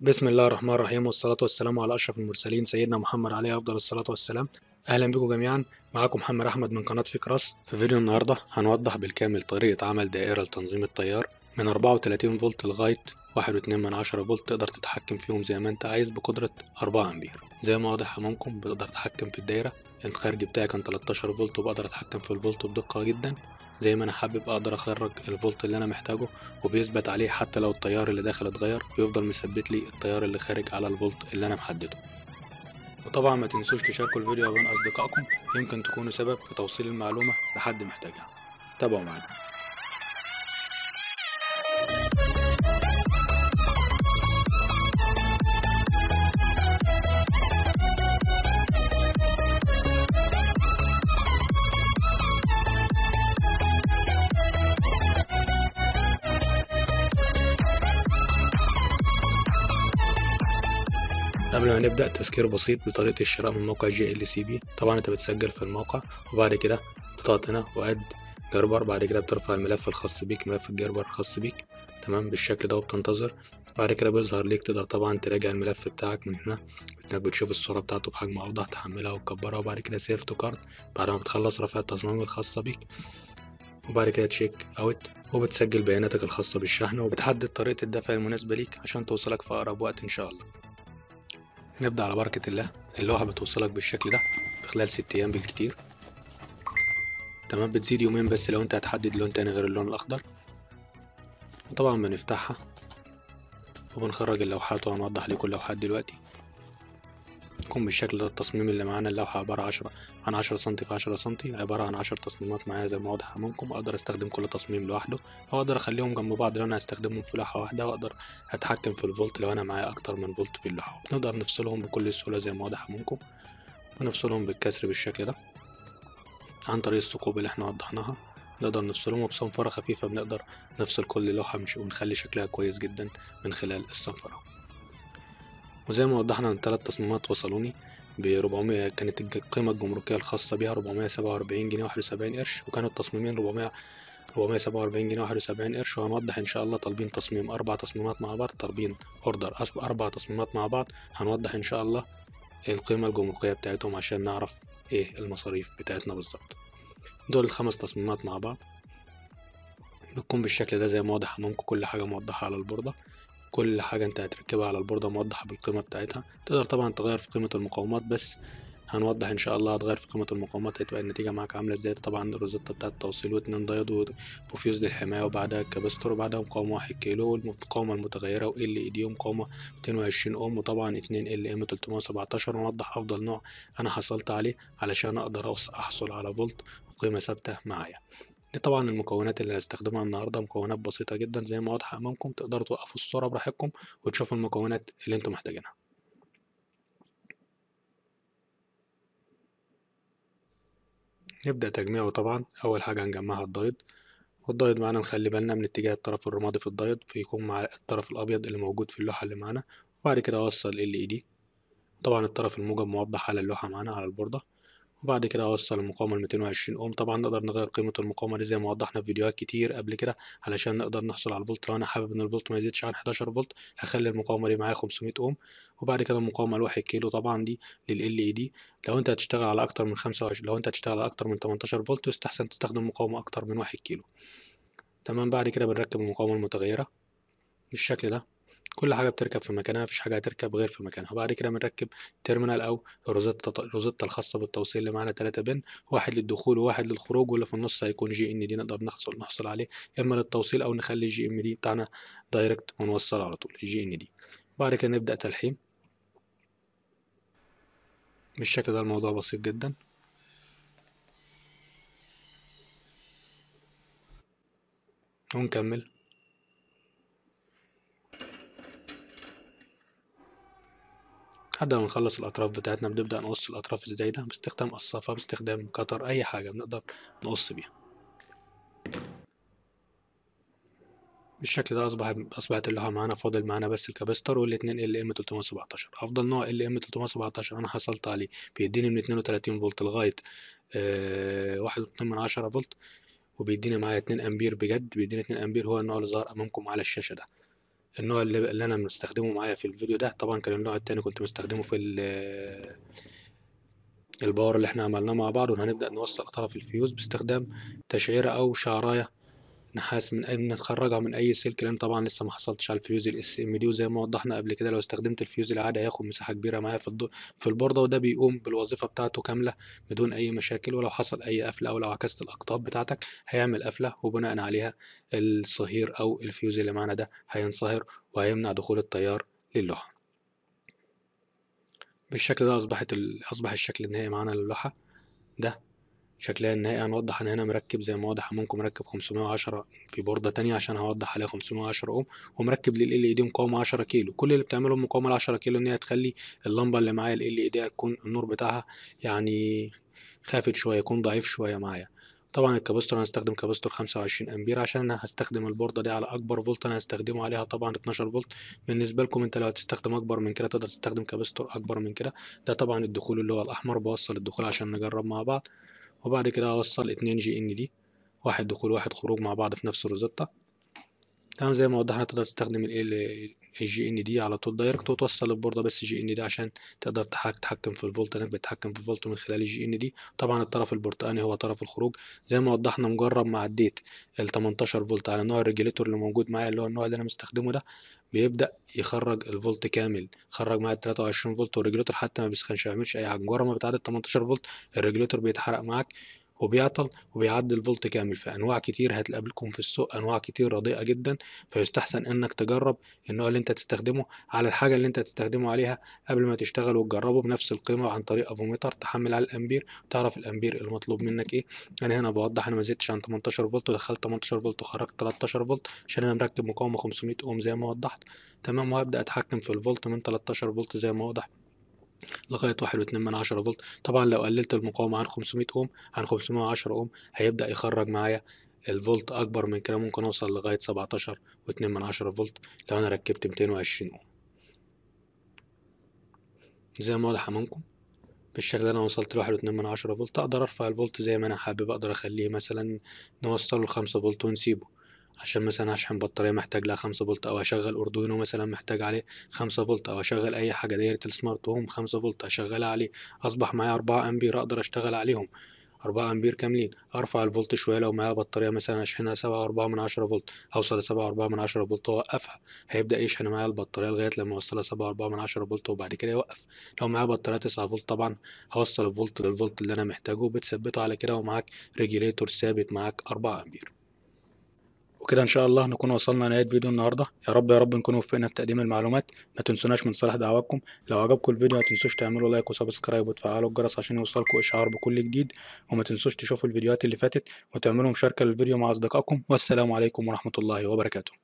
بسم الله الرحمن الرحيم والصلاة والسلام على أشرف المرسلين سيدنا محمد عليه أفضل الصلاة والسلام أهلا بكم جميعا معاكم محمد أحمد من قناة فكرس في فيديو النهاردة هنوضح بالكامل طريقة عمل دائرة لتنظيم التيار من 34 فولت لغاية 1.2 من 10 فولت تقدر تتحكم فيهم زي ما انت عايز بقدرة 4 أمبير زي ما واضح أمامكم بتقدر تتحكم في الدايرة الخارجي بتاعي كان 13 فولت وبقدر أتحكم في الفولت بدقة جدا زي ما انا حابب اقدر اخرج الفولت اللي انا محتاجه وبيثبت عليه حتى لو التيار اللي داخل اتغير بيفضل مثبت لي التيار اللي خارج على الفولت اللي انا محدده وطبعا ما تنسوش تشاركوا الفيديو بين اصدقائكم يمكن تكونوا سبب في توصيل المعلومه لحد محتاجها تابعوا معانا قبل ما نبدأ تذكير بسيط بطريقة الشراء من موقع جي ال سي بي طبعا انت بتسجل في الموقع وبعد كده بتضغط هنا واد جربر بعد كده بترفع الملف الخاص بيك ملف الجربر الخاص بيك تمام بالشكل ده وبتنتظر بعد كده بيظهر ليك تقدر طبعا تراجع الملف بتاعك من هنا انك بتشوف الصورة بتاعته بحجم اوضح تحملها وتكبرها وبعد كده سيف تو كارت بعد ما بتخلص رفع التصميم الخاصة بيك وبعد كده تشيك اوت وبتسجل بياناتك الخاصة بالشحن وبتحدد طريقة الدفع المناسبة ليك عشان توصلك في أقرب وقت إن شاء الله نبدأ على بركة الله اللوحة بتوصلك بالشكل ده في خلال ست أيام بالكتير تمام بتزيد يومين بس لو أنت هتحدد لون تاني غير اللون الأخضر وطبعا بنفتحها وبنخرج اللوحات وهنوضح لكل لوحات دلوقتي هتكون بالشكل ده التصميم اللي معانا اللوحة عبارة عشرة عن عشرة سنتي في عشرة سنتي عبارة عن عشر تصميمات معايا زي ما واضح أمامكم أقدر أستخدم كل تصميم لوحده أو أقدر أخليهم جنب بعض لو أنا هستخدمهم في لوحة واحدة وأقدر أتحكم في الفولت لو أنا معايا أكتر من فولت في اللوحة نقدر نفصلهم بكل سهولة زي ما واضح أمامكم ونفصلهم بالكسر بالشكل ده عن طريق الثقوب اللي احنا وضحناها نقدر نفصلهم وبصنفرة خفيفة بنقدر نفصل كل لوحة ونخلي شكلها كويس جدا من خلال الصنفرة وزي ما وضحنا ان ثلاث تصميمات وصلوني ب 400 كانت القيمة الجمركية الخاصة بيها 447 جنيه و71 قرش وكانوا التصميمين 400 447 جنيه و71 قرش وهنوضح ان شاء الله طالبين تصميم اربع تصميمات مع بعض طالبين اوردر اربع تصميمات مع بعض هنوضح ان شاء الله القيمة الجمركية بتاعتهم عشان نعرف ايه المصاريف بتاعتنا بالظبط دول الخمس تصميمات مع بعض بتكون بالشكل ده زي ما واضح امامكم كل حاجة موضحة على البوردة كل حاجة انت هتركبها على البوردة موضحة بالقيمة بتاعتها تقدر طبعا تغير في قيمة المقاومات بس هنوضح ان شاء الله هتغير في قيمة المقاومات هتبقى النتيجة معاك عاملة ازاي طبعا الروزيتا بتاعة التوصيل واتنين دايود وبوفيوز للحماية وبعدها الكابستور وبعدها مقاومة واحد كيلو والمقاومة المتغيرة و ال دي ومقاومة ميتين وعشرين اوم وطبعا اتنين ال ام تلتمية وسبعتاشر ونوضح افضل نوع انا حصلت عليه علشان اقدر احصل على فولت وقيمة ثابتة معايا دي طبعا المكونات اللي هستخدمها النهارده مكونات بسيطه جدا زي ما واضحه امامكم تقدروا توقفوا الصوره براحتكم وتشوفوا المكونات اللي انتم محتاجينها نبدأ تجميعه طبعا أول حاجة هنجمعها الدايد والدايد معانا نخلي بالنا من اتجاه الطرف الرمادي في الدايد فيكون مع الطرف الأبيض اللي موجود في اللوحة اللي معانا وبعد كده أوصل ال إي e دي طبعا الطرف الموجب موضح على اللوحة معانا على البوردة وبعد كده اوصل المقاومه ل 220 اوم طبعا نقدر نغير قيمه المقاومه دي زي ما وضحنا في فيديوهات كتير قبل كده علشان نقدر نحصل على الفولت لو انا حابب ان الفولت ما يزيدش عن 11 فولت هخلي المقاومه دي معايا 500 اوم وبعد كده المقاومه الواحد كيلو طبعا دي لل اي دي لو انت هتشتغل على اكتر من 25 لو انت هتشتغل على اكتر من 18 فولت يستحسن تستخدم مقاومه اكتر من 1 كيلو تمام بعد كده بنركب المقاومه المتغيره بالشكل ده كل حاجه بتركب في مكانها مفيش حاجه هتركب غير في مكانها وبعد كده بنركب تيرمينال او روزيتا الخاصه بالتوصيل اللي معانا 3 بن واحد للدخول وواحد للخروج واللي في النص هيكون جي ان دي نقدر نحصل نحصل عليه اما للتوصيل او نخلي الجي ام دي بتاعنا دايركت ونوصل على طول الجي ان دي بعد كده نبدا تلحيم بالشكل ده الموضوع بسيط جدا ونكمل لحد ما نخلص الاطراف بتاعتنا بنبدا نقص الاطراف الزايده باستخدام قصافه باستخدام كتر اي حاجه بنقدر نقص بيها بالشكل ده اصبح اصبحت اللوحه معانا فاضل معانا بس الكابستر والاتنين ال ام 317 افضل نوع ال ام 317 انا حصلت عليه بيديني من 32 فولت لغايه آه، واحد واحد من عشرة فولت وبيديني معايا 2 امبير بجد بيديني 2 امبير هو النوع اللي ظهر امامكم على الشاشه ده النوع اللي, اللي انا مستخدمه معايا في الفيديو ده طبعا كان النوع التاني كنت مستخدمه في الباور اللي احنا عملناه مع بعض وهنبدأ نوصل طرف الفيوز باستخدام تشعيرة او شعراية نحاس من اي نتخرجها من اي سلك لان طبعا لسه ما حصلتش على الفيوز الاس ام دي وزي ما وضحنا قبل كده لو استخدمت الفيوز العادي هياخد مساحه كبيره معايا في الدو... في البورده وده بيقوم بالوظيفه بتاعته كامله بدون اي مشاكل ولو حصل اي قفله او لو عكست الاقطاب بتاعتك هيعمل قفله وبناء عليها الصهير او الفيوز اللي معانا ده هينصهر وهيمنع دخول التيار للوحه بالشكل ده اصبحت ال... اصبح الشكل النهائي معانا للوحه ده شكلها النهائي هنوضح انا هنا مركب زي ما واضح ممكن مركب 510 في بورده تانية عشان هوضح عليها 510 اوم ومركب لل ال دي مقاومه 10 كيلو كل اللي بتعمله المقاومه ال 10 كيلو ان هي تخلي اللمبه اللي معايا ال ال دي تكون النور بتاعها يعني خافت شويه يكون ضعيف شويه معايا طبعا الكابوستر هنستخدم كابستر 25 امبير عشان انا هستخدم البورده دي على اكبر فولت انا هستخدمه عليها طبعا 12 فولت بالنسبه لكم انت لو هتستخدم اكبر من كده تقدر تستخدم كابستر اكبر من كده ده طبعا الدخول اللي هو الاحمر بوصل الدخول عشان نجرب مع بعض وبعد كده هوصل 2 جي ان دي واحد دخول واحد خروج مع بعض في نفس الروزيتا تمام زي ما وضحنا تقدر تستخدم ال الجي ان دي على طول دايركت وتوصل البورده بس جي ان دي عشان تقدر تتحكم في الفولت انك بتتحكم في الفولت من خلال الجي ان دي طبعا الطرف البرتقاني هو طرف الخروج زي ما وضحنا مجرب ما عديت ال 18 فولت على نوع الريجليتور اللي موجود معايا اللي هو النوع اللي انا مستخدمه ده بيبدأ يخرج الفولت كامل خرج معايا 23 فولت والريجليتور حتى ما بيسخنش ما بيعملش اي حاجه مجرد ما بتعدي 18 فولت الريجليتور بيتحرق معاك وبيعطل وبيعدي الفولت كامل فانواع كتير هتقابلكم في السوق انواع كتير رديئه جدا فيستحسن انك تجرب النوع اللي انت تستخدمه على الحاجه اللي انت تستخدمه عليها قبل ما تشتغل وتجربه بنفس القيمه عن طريق افوميتر تحمل على الامبير وتعرف الامبير المطلوب منك ايه انا هنا بوضح انا ما زدتش عن 18 فولت ودخلت 18 فولت وخرجت 13 فولت عشان انا مركب مقاومه 500 اوم زي ما وضحت تمام وهبدا اتحكم في الفولت من 13 فولت زي ما وضحت لغايه 1.2 من عشرة فولت طبعا لو قللت المقاومه عن 500 اوم عن 510 اوم هيبدا يخرج معايا الفولت اكبر من كده ممكن اوصل لغايه 17.2 من عشرة فولت لو انا ركبت 220 اوم زي ما واضح امامكم بالشكل ده انا وصلت لواحد واتنين من عشرة فولت اقدر ارفع الفولت زي ما انا حابب اقدر اخليه مثلا نوصله لخمسة فولت ونسيبه عشان مثلا هشحن بطاريه محتاج لها خمسة فولت او هشغل اردوينو مثلا محتاج عليه خمسة فولت او هشغل اي حاجه دايره السمارت هوم خمسة فولت اشغلها عليه اصبح معايا اربعة امبير اقدر اشتغل عليهم اربعة امبير كاملين ارفع الفولت شويه لو معايا بطاريه مثلا اشحنها سبعة واربعة من عشرة فولت اوصل لسبعة واربعة من عشرة فولت واوقفها هيبدا يشحن معايا البطاريه لغايه لما اوصلها سبعة واربعة من عشرة فولت وبعد كده يوقف لو معايا بطاريه تسعة فولت طبعا هوصل الفولت للفولت اللي انا محتاجه وبتثبته على كده ومعاك ريجيليتور ثابت معاك اربعة امبير وكده ان شاء الله نكون وصلنا لنهايه فيديو النهارده يا رب يا رب نكون وفقنا في تقديم المعلومات ما تنسوناش من صالح دعواتكم لو عجبكم الفيديو ما تنسوش تعملوا لايك وسبسكرايب وتفعلوا الجرس عشان يوصلكم اشعار بكل جديد وما تنسوش تشوفوا الفيديوهات اللي فاتت وتعملوا مشاركه للفيديو مع اصدقائكم والسلام عليكم ورحمه الله وبركاته